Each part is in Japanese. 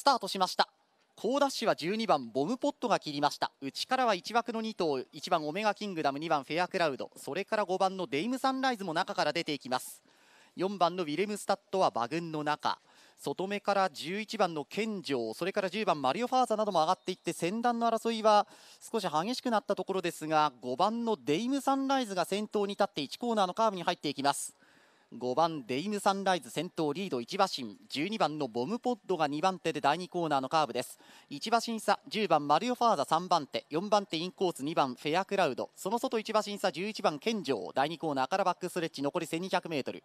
スタートしました高ダッシュは12番ボムポットが切りました内からは1枠の2頭1番オメガキングダム2番フェアクラウドそれから5番のデイムサンライズも中から出ていきます4番のウィレムスタットは馬群の中外目から11番の健城それから10番マリオ・ファーザなども上がっていって先団の争いは少し激しくなったところですが5番のデイムサンライズが先頭に立って1コーナーのカーブに入っていきます5番デイムサンライズ先頭リード1馬身12番のボムポッドが2番手で第2コーナーのカーブです1馬身差10番マリオファーザ3番手4番手インコース2番フェアクラウドその外1馬身差11番健城第2コーナーからバックストレッチ残り 1200m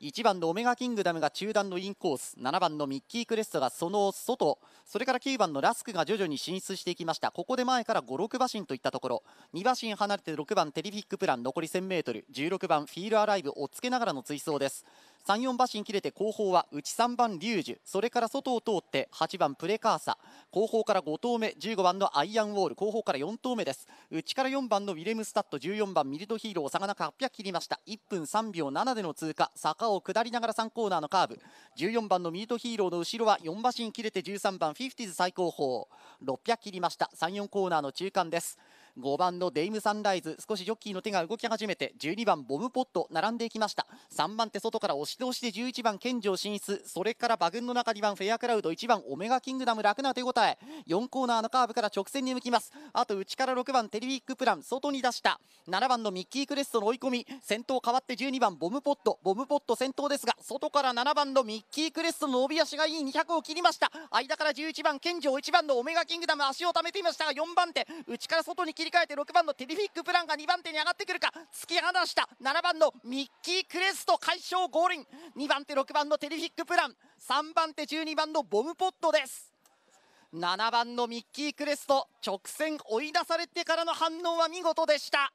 1番のオメガキングダムが中段のインコース7番のミッキークレストがその外それから9番のラスクが徐々に進出していきましたここで前から56馬身といったところ2馬身離れて6番テリフィックプラン残り 1000m16 番フィールアライブをつけながらの追走です3、4馬身切れて後方は内3番リュージュそれから外を通って8番プレカーサ後方から5投目15番のアイアンウォール後方から4投目です内から4番のウィレムスタッド14番ミルドヒーロー差が中800切りました1分3秒7での通過坂を下りながら3コーナーのカーブ14番のミルドヒーローの後ろは4馬身切れて13番フィフティーズ最高峰600切りました34コーナーの中間です5番のデイムサンライズ少しジョッキーの手が動き始めて12番ボムポット並んでいきました3番手外から押し通しで11番健城進出それから馬群の中2番フェアクラウド1番オメガキングダム楽な手応え4コーナーのカーブから直線に向きますあと内から6番テレビックプラン外に出した7番のミッキークレストの追い込み先頭変わって12番ボムポットボムポット先頭ですが外から7番のミッキークレストの伸び足がいい200を切りました間から11番健城1番のオメガキングダム足をためていましたが4番手内から外に切切り替えて6番のテリフィック・プランが2番手に上がってくるか突き放した7番のミッキー・クレスト快勝ゴールイン2番手6番のテリフィック・プラン3番手12番のボムポットです7番のミッキー・クレスト直線追い出されてからの反応は見事でした。